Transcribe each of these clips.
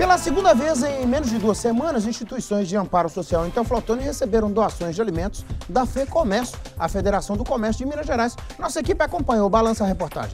Pela segunda vez em menos de duas semanas, instituições de amparo social em Teoflotone receberam doações de alimentos da FEComércio, a Federação do Comércio de Minas Gerais. Nossa equipe acompanhou. Balança a reportagem.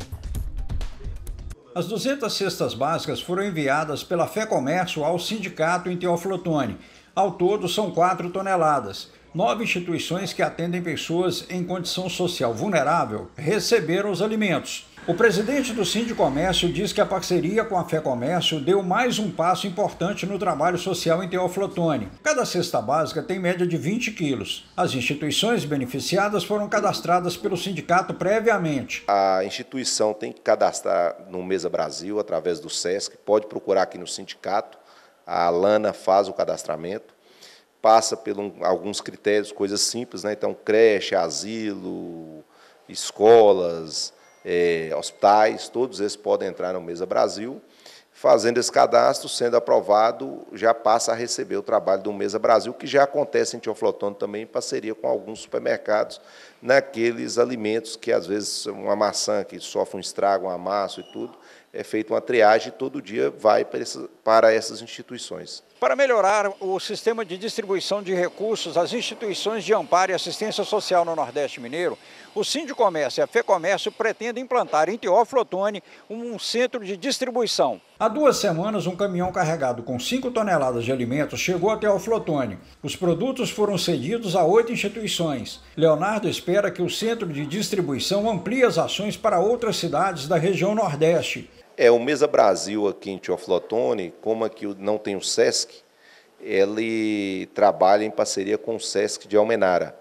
As 200 cestas básicas foram enviadas pela FEComércio ao sindicato em Teoflotone. Ao todo, são 4 toneladas nove instituições que atendem pessoas em condição social vulnerável receberam os alimentos. O presidente do Sindicomércio diz que a parceria com a Fé Comércio deu mais um passo importante no trabalho social em Teoflotone. Cada cesta básica tem média de 20 quilos. As instituições beneficiadas foram cadastradas pelo sindicato previamente. A instituição tem que cadastrar no Mesa Brasil, através do SESC, pode procurar aqui no sindicato. A Lana faz o cadastramento passa por um, alguns critérios, coisas simples, né? então creche, asilo, escolas, é, hospitais, todos esses podem entrar no Mesa Brasil. Fazendo esse cadastro, sendo aprovado, já passa a receber o trabalho do Mesa Brasil, que já acontece em Tioflotone também, em parceria com alguns supermercados, naqueles alimentos que, às vezes, uma maçã que sofre um estrago, um amasso e tudo, é feita uma triagem e todo dia vai para essas, para essas instituições. Para melhorar o sistema de distribuição de recursos às instituições de amparo e assistência social no Nordeste Mineiro, o Sindicomércio e a FEComércio pretendem implantar em Teófilo Otoni um centro de distribuição. Há duas semanas, um caminhão carregado com 5 toneladas de alimentos chegou até o Flotone. Os produtos foram cedidos a oito instituições. Leonardo espera que o centro de distribuição amplie as ações para outras cidades da região Nordeste. É, o Mesa Brasil aqui em Tioflotone, como aqui não tem o SESC, ele trabalha em parceria com o SESC de Almenara.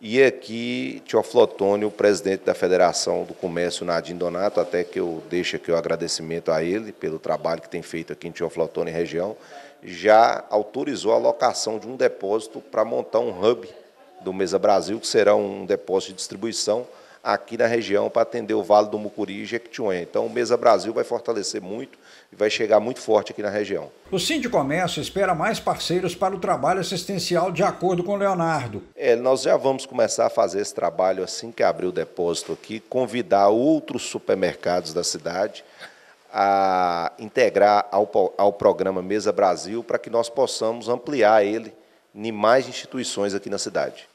E aqui, Tioflotone, o presidente da Federação do Comércio, Nadim Donato, até que eu deixo aqui o agradecimento a ele pelo trabalho que tem feito aqui em Tioflotone região, já autorizou a locação de um depósito para montar um hub do Mesa Brasil, que será um depósito de distribuição aqui na região para atender o Vale do Mucuri e Jequitinhonha. Então, o Mesa Brasil vai fortalecer muito e vai chegar muito forte aqui na região. O Sindicomércio espera mais parceiros para o trabalho assistencial de acordo com o Leonardo. É, nós já vamos começar a fazer esse trabalho assim que abrir o depósito aqui, convidar outros supermercados da cidade a integrar ao, ao programa Mesa Brasil para que nós possamos ampliar ele em mais instituições aqui na cidade.